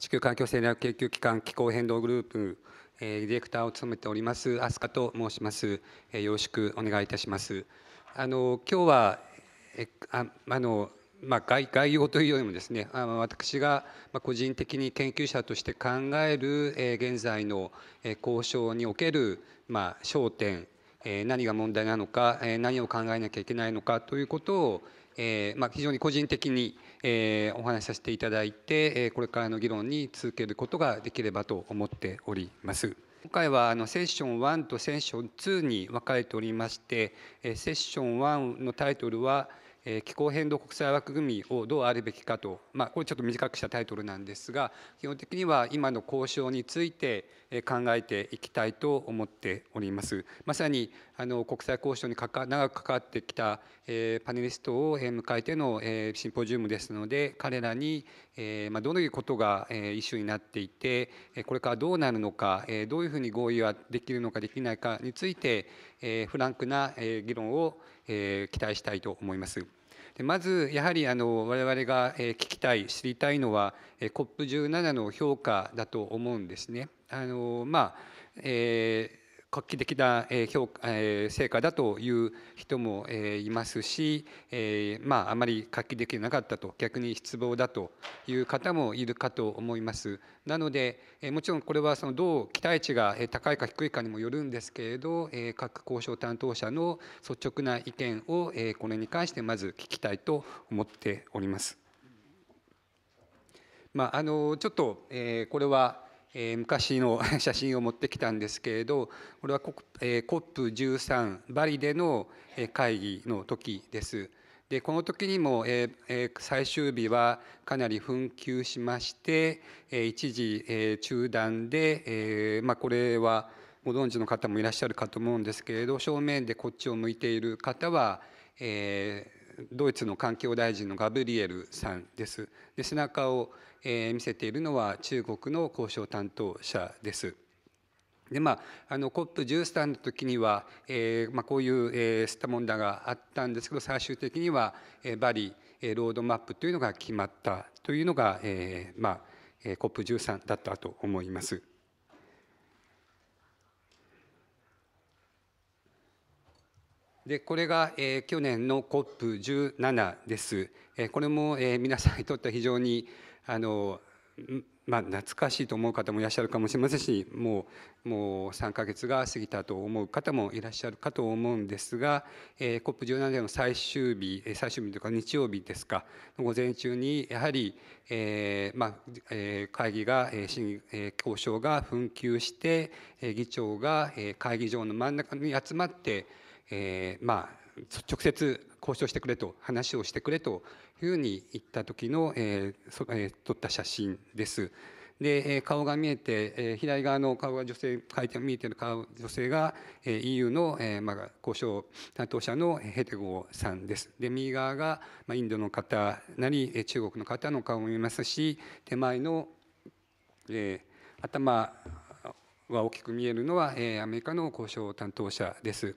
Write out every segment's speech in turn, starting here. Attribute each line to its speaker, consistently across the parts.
Speaker 1: 地球環境戦略研究機関気候変動グループ、えディレクターを務めております飛鳥と申します、えよろしくお願いいたしますあの今日はえああのまあ概、概要というよりもですねあ私が個人的に研究者として考える、え現在の交渉における、ま焦点、え何が問題なのか、え何を考えなきゃいけないのかということを、えま非常に個人的に、えー、お話しさせていただいて、えこれからの議論に続けることができればと思っております。今回はあのセッション1とセッション2に分かれておりまして、えセッション1のタイトルは「気候変動国際枠組みをどうあるべきかと、まあ、これちょっと短くしたタイトルなんですが基本的には今の交渉について考えていきたいと思っておりますまさにあの国際交渉にかか長く関わってきた、パネリストを迎えての、シンポジウムですので彼らに、まあ、どのようなことが、えー、一緒になっていてこれからどうなるのか、どういうふうに合意はできるのかできないかについて、フランクな、議論をえ期待したいと思います。でまずやはりあの我々が聞きたい知りたいのはえ COP17 の評価だと思うんですね。あのまあえー画期的な評価成果だという人もいますし、まあ、あまり画期的なかったと逆に失望だという方もいるかと思います。なのでもちろんこれはそのどう期待値が高いか低いかにもよるんですけれど各交渉担当者の率直な意見をこれに関してまず聞きたいと思っております。まあ、あのちょっと、えこれはえー、昔の 写真を持ってきたんですけれどこれはコ,、COP13 バリでの会議の時です。でこの時にも、ええ最終日はかなり紛糾しまして、え一時、え中断で、えまあ、これはご存知の方もいらっしゃるかと思うんですけれど正面でこっちを向いている方は、えドイツの環境大臣のガブリエルさんです。で背中をえ見せているのは中国の交渉担当者です。でまあ、あの COP13 の時には、えーまあ、こういう、えー、スタモンダがあったんですけど最終的には、えー、バリ、えー、ロードマップというのが決まったというのが、えーまあえー、COP13 だったと思います。でこれが、えー、去年の COP17 です。えー、これも、えー、皆さんにとっては非常にあのまあ、懐かしいと思う方もいらっしゃるかもしれませんしもうもう3ヶ月が過ぎたと思う方もいらっしゃるかと思うんですが、えー、COP17 での最終日最終日というか日曜日ですか午前中にやはり、えーまあえー、会議が、えーえ交渉が紛糾して、え議長が、え会議場の真ん中に集まって、えーまあ、直接交渉してくれと話をしてくれというふうに言った時の、えーえー、撮った写真です。で、え顔が見えて、え左側の顔が女性書いて見えてる顔女性が、えー、EU の、えまあ、交渉担当者のヘテゴさんです。で右側が、まあ、インドの方なり中国の方の顔も見ますし手前の、えー、頭は大きく見えるのは、えアメリカの交渉担当者です。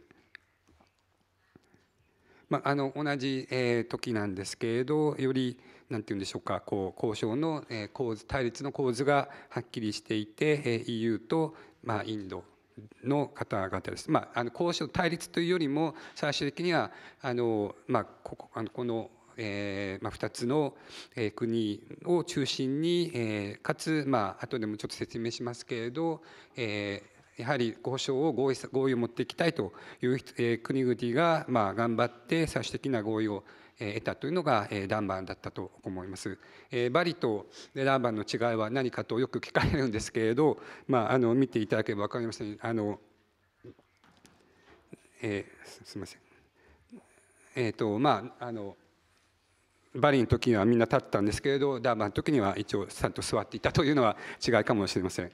Speaker 1: まあ、あの同じ、えー、時なんですけれどより何て言うんでしょうかこう交渉の、えー、構図対立の構図がはっきりしていて、えー、EU と、まあ、インドの方々です。まあ、あの交渉対立というよりも最終的にはあの、まあ、ここあのこのえーまあ、2つの、えー、国を中心に、えー、かつ、まあ後でもちょっと説明しますけれど、えーやはり交渉を合意合意を持っていきたいという、え国々が、ま頑張って最終的な合意を得たというのがダンバンだったと思います。バリとダンバンの違いは何かとよく聞かれるんですけれど、まあ、あの見ていただければ分かりまんあの、えー、すみません。えっ、ー、とまああのバリの時にはみんな立ったんですけれどダンバンの時には一応ちゃんと座っていたというのは違いかもしれません。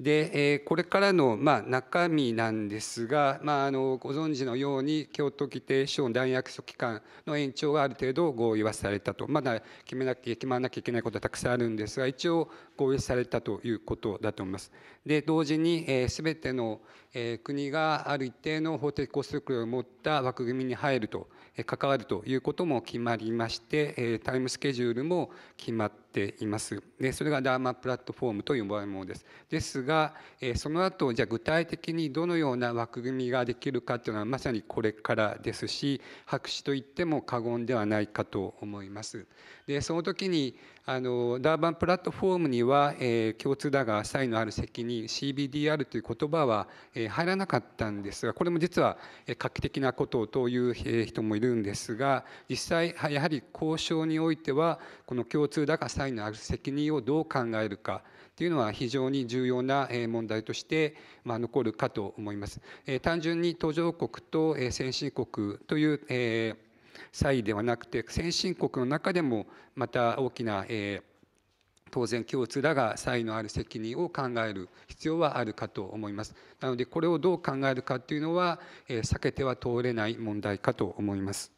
Speaker 1: でこれからのまあ中身なんですが、まあ、あのご存知のように京都議定書弾薬所期間の延長がある程度合意はされたとまだ決めなきゃ決まらなきゃいけないことはたくさんあるんですが一応合意されたということだと思います。で同時に、えー、全ての、え国がある一定の法的拘束力を持った枠組みに入ると、え関わるということも決まりまして、えタイムスケジュールも決まっています。でそれがダーマプラットフォームと呼ばれるものです。ですが、えその後じゃあ具体的にどのような枠組みができるかというのはまさにこれからですし白紙といっても過言ではないかと思います。でその時にあのダーバンプラットフォームには、えー、共通だが差異のある責任 CBDR という言葉は、えー、入らなかったんですがこれも実は、えー、画期的なことをという人もいるんですが実際やはり交渉においてはこの共通だが差際のある責任をどう考えるかというのは非常に重要な問題として、ま残るかと思います。え単純に途上国と先進国という、え異ではなくて先進国の中でもまた大きな、え当然共通だが差異のある責任を考える必要はあるかと思いますなのでこれをどう考えるかというのは、え避けては通れない問題かと思います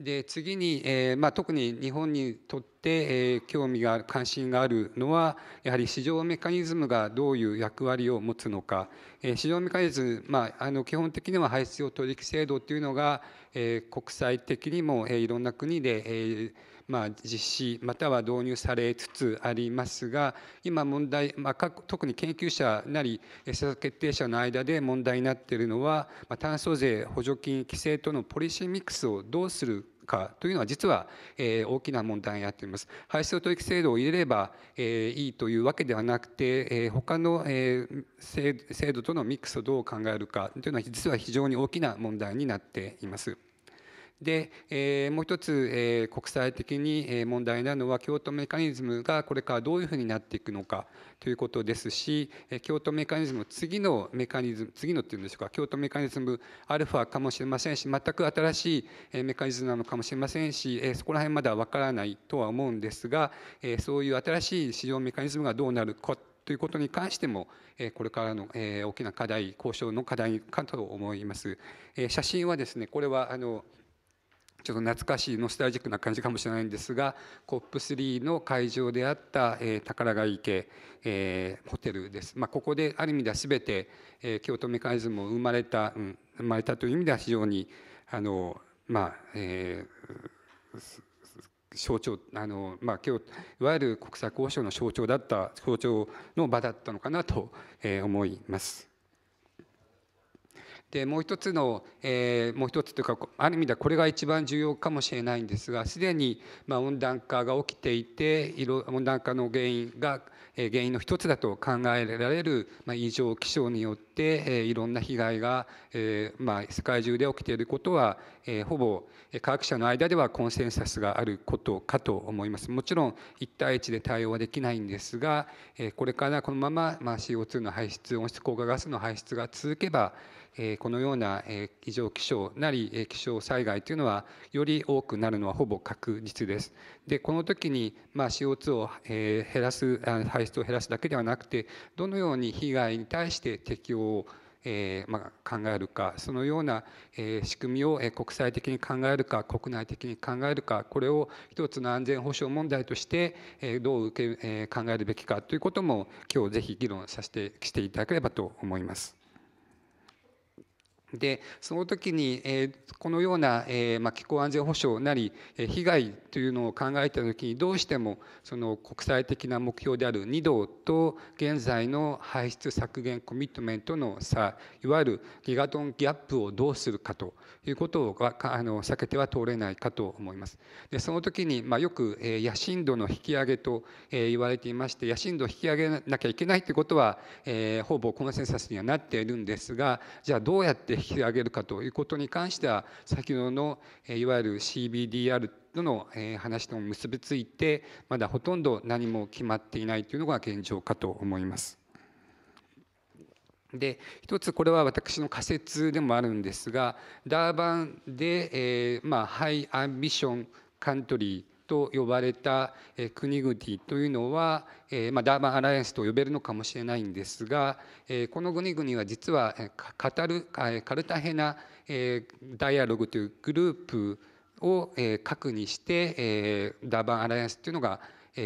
Speaker 1: で次に、えーまあ、特に日本にとって、えー、興味が関心があるのはやはり市場メカニズムがどういう役割を持つのか、えー、市場メカニズム、まあ、あの基本的には排出量取引制度というのが、えー、国際的にも、えー、いろんな国で、えーまあ、実施または導入されつつありますが今問題、まあ、特に研究者なり政策決定者の間で問題になっているのは、まあ、炭素税補助金規制とのポリシーミックスをどうするかというのは実は、え大きな問題になっています。排出取引制度を入れれば、えいいというわけではなくて、え他の、え制度とのミックスをどう考えるかというのは実は非常に大きな問題になっています。で、えー、もう一つ、えー、国際的に問題なのは京都メカニズムがこれからどういうふうになっていくのかということですし京都メカニズム次のメカニズム次のっていうんでしょうか京都メカニズムアルファかもしれませんし全く新しいメカニズムなのかもしれませんしそこら辺まだわからないとは思うんですがそういう新しい市場メカニズムがどうなるかということに関してもこれからの大きな課題交渉の課題かと思います。写真はですねこれはあのちょっと懐かしいノスタルジックな感じかもしれないんですが COP3 の会場であった、えー、宝ヶ池、えー、ホテルです、まあ、ここである意味では全て、えー、京都メカニズムを生まれた、うん、生まれたという意味では非常にあのまあ、えー、象徴あの、まあ、今日いわゆる国際交渉の象徴だった象徴の場だったのかなと思います。でもう一つの、えー、もう一つというかある意味ではこれが一番重要かもしれないんですがすでにまあ温暖化が起きていて温暖化の原因が原因の一つだと考えられる、まあ、異常気象によって、えいろんな被害が、えまあ、世界中で起きていることは、えほぼ科学者の間ではコンセンサスがあることかと思います。もちろん一対一で対応はできないんですが、えこれからこのまま、まあ、CO2 の排出温室効果ガスの排出が続けばこのような異常気象なり気象災害というのはより多くなるのはほぼ確実です。でこの時にま CO2 を減らす排出を減らすだけではなくてどのように被害に対して適応をえま考えるかそのような、え仕組みを、え国際的に考えるか国内的に考えるかこれを一つの安全保障問題として、えどう受け、え考えるべきかということも今日ぜひ議論させてしていただければと思います。でその時に、えこのような、えま気候安全保障なり、え被害というのを考えた時にどうしてもその国際的な目標である2度と現在の排出削減コミットメントの差いわゆるギガトンギャップをどうするかということをあの避けては通れないかと思います。でその時に、まよく、え野心度の引き上げと、え言われていまして野心度を引き上げなきゃいけないということは、えほぼコンセンサスにはなっているんですがじゃあどうやって引き引き上げるかということに関しては先ほどのいわゆる CBDR との話とも結びついてまだほとんど何も決まっていないというのが現状かと思います。で一つこれは私の仮説でもあるんですがダーバンで、えーまあ、ハイアンビションカントリーと呼ばれた国々というのは、まあ、ダーバンアライアンスと呼べるのかもしれないんですがこの国々は実はカタルカルタヘナダイアログというグループを核にしてダーバンアライアンスというのが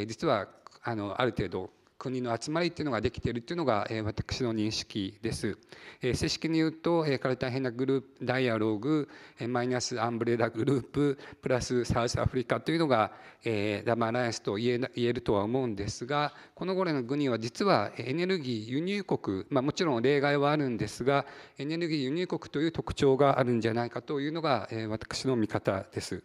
Speaker 1: 実はあのある程度国の集まりっていうのができているっていうのが、え私の認識です、え正式に言うと、えー、大変なグループダイアローグ、えマイナスアンブレラグループプラスサウスアフリカというのが、えマアライアンスと言え言えるとは思うんですがこの頃の国は実はエネルギー輸入国、まあ、もちろん例外はあるんですがエネルギー輸入国という特徴があるんじゃないかというのが、え私の見方です。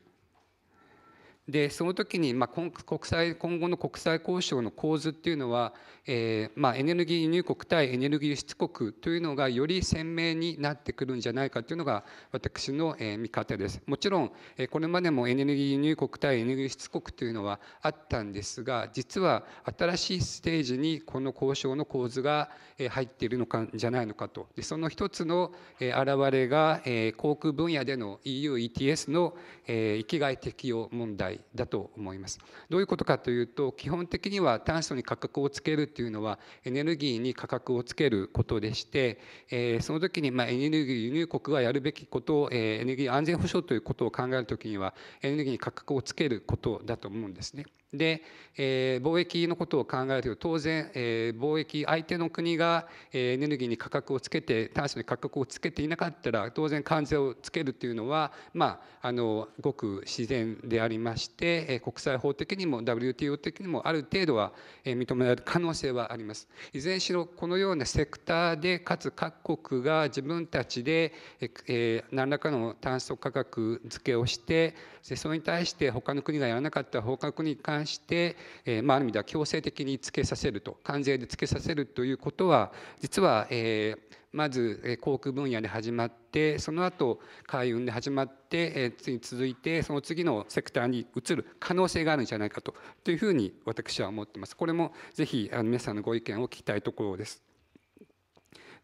Speaker 1: でその時に、まあ、国際今後の国際交渉の構図っていうのは、えーまあ、エネルギー輸入国対エネルギー輸出国というのがより鮮明になってくるんじゃないかというのが私の、え見方です。もちろん、えこれまでもエネルギー輸入国対エネルギー輸出国というのはあったんですが実は新しいステージにこの交渉の構図が入っているのかじゃないのかとでその一つの表れが、え航空分野での EUETS の、え域外適用問題だと思います。どういうことかというと基本的には炭素に価格をつけるというのはエネルギーに価格をつけることでして、えその時にまエネルギー輸入国がやるべきことを、えエネルギー安全保障ということを考える時にはエネルギーに価格をつけることだと思うんですね。で、えー、貿易のことを考えると当然、えー、貿易相手の国が、えー、エネルギーに価格をつけて炭素に価格をつけていなかったら当然関税をつけるというのは、まあ、あのごく自然でありまして、えー、国際法的にも WTO 的にもある程度は、えー、認められる可能性はあります。いずれにしろこのようなセクターでかつ各国が自分たちで、えー、何らかの炭素価格付けをしてそれに対して他の国がやらなかった他の国に関して、えーまあ、ある意味では強制的につけさせると関税でつけさせるということは実は、えー、まず航空分野で始まってその後海運で始まって次に続いてその次のセクターに移る可能性があるんじゃないかというふうに私は思ってます。これもぜひ皆さんのご意見を聞きたいところです。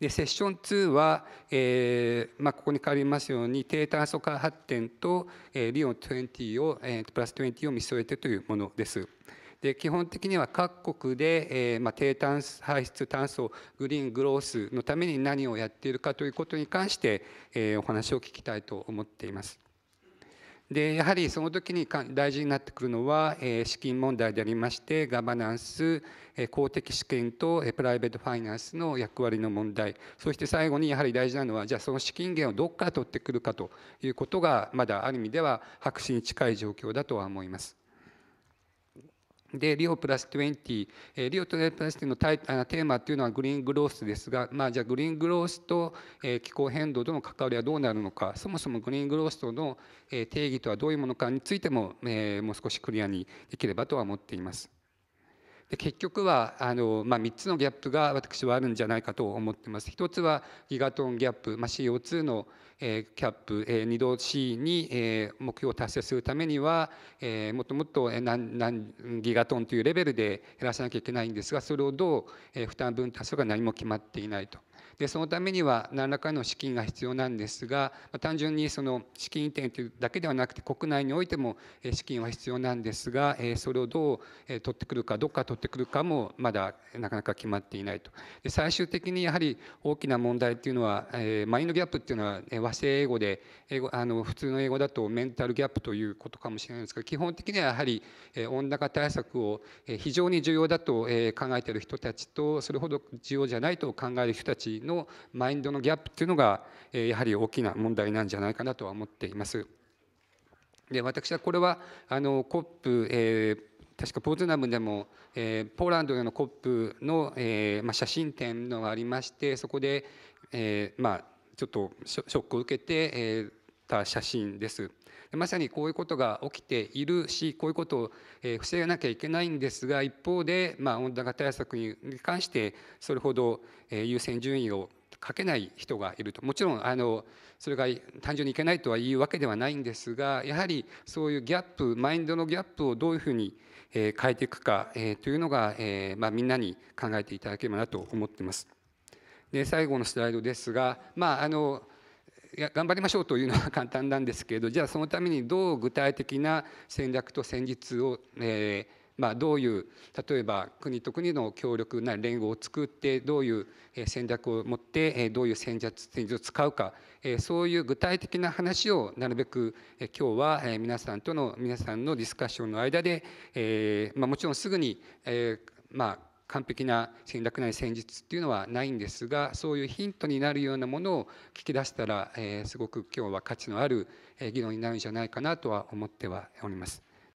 Speaker 1: でセッション2は、えーまあ、ここに書かれますように低炭素化発展と、えー、リオン20を、えー、プラス20を見据えてというものです。で基本的には各国で、えーまあ、低炭素排出炭素グリーングロースのために何をやっているかということに関して、えー、お話を聞きたいと思っています。でやはりその時に大事になってくるのは、え資金問題でありましてガバナンス、え公的資金と、えプライベートファイナンスの役割の問題そして最後にやはり大事なのはじゃあその資金源をどこから取ってくるかということがまだある意味では白紙に近い状況だとは思います。で、リオプラス20、えリオプラス20のあテーマっていうのはグリーングロースですが、まあ、じゃあグリーングロースと、え気候変動との関わりはどうなるのか、そもそもグリーングロースとの、え定義とはどういうものかについても、えもう少しクリアにできればとは思っています。で結局はあの、まあ、3つのギャップが私はあるんじゃないかと思ってます。一つはギガトンギャップ、まあ、CO2 の、えキャップ、え2度 C に、え目標を達成するためには、えもっともっと何ギガトンというレベルで減らさなきゃいけないんですがそれをどう、え負担分担するか何も決まっていないと。でそのためには何らかの資金が必要なんですが単純にその資金移転というだけではなくて国内においても資金は必要なんですがそれをどう取ってくるかどっか取ってくるかもまだなかなか決まっていないとで最終的にやはり大きな問題っていうのはマインドギャップっていうのは和製英語で英語あの普通の英語だとメンタルギャップということかもしれないんですが基本的にはやはり温暖化対策を非常に重要だと考えている人たちとそれほど重要じゃないと考える人たちのマインドのギャップというのがやはり大きな問題なんじゃないかなとは思っています。で私はこれはあのコップ、えー確かポーズナムでも、えー、ポーランドでのコップの、えーまあ、写真展のがありましてそこで、えーまあ、ちょっとショックを受けて、えー、た写真です。まさにこういうことが起きているしこういうことを防がなきゃいけないんですが一方で、まあ、温暖化対策に関してそれほど優先順位をかけない人がいるともちろんあのそれが単純にいけないとはいうわけではないんですがやはりそういうギャップマインドのギャップをどういうふうに変えていくかというのが、まあ、みんなに考えていただければなと思っています。で最後のスライドですが、まあ、あのいや頑張りましょうというのは簡単なんですけれどじゃあそのためにどう具体的な戦略と戦術を、えーまあ、どういう例えば国と国の協力な連合を作ってどういう戦略を持ってどういう戦術戦術を使うかそういう具体的な話をなるべく今日は皆さんとの皆さんのディスカッションの間で、えーまあ、もちろんすぐに、えーまあ完璧な戦略内戦術っていうのはないんですがそういうヒントになるようなものを聞き出したら、えー、すごく今日は価値のある議論になるんじゃないかなとは思ってはおります。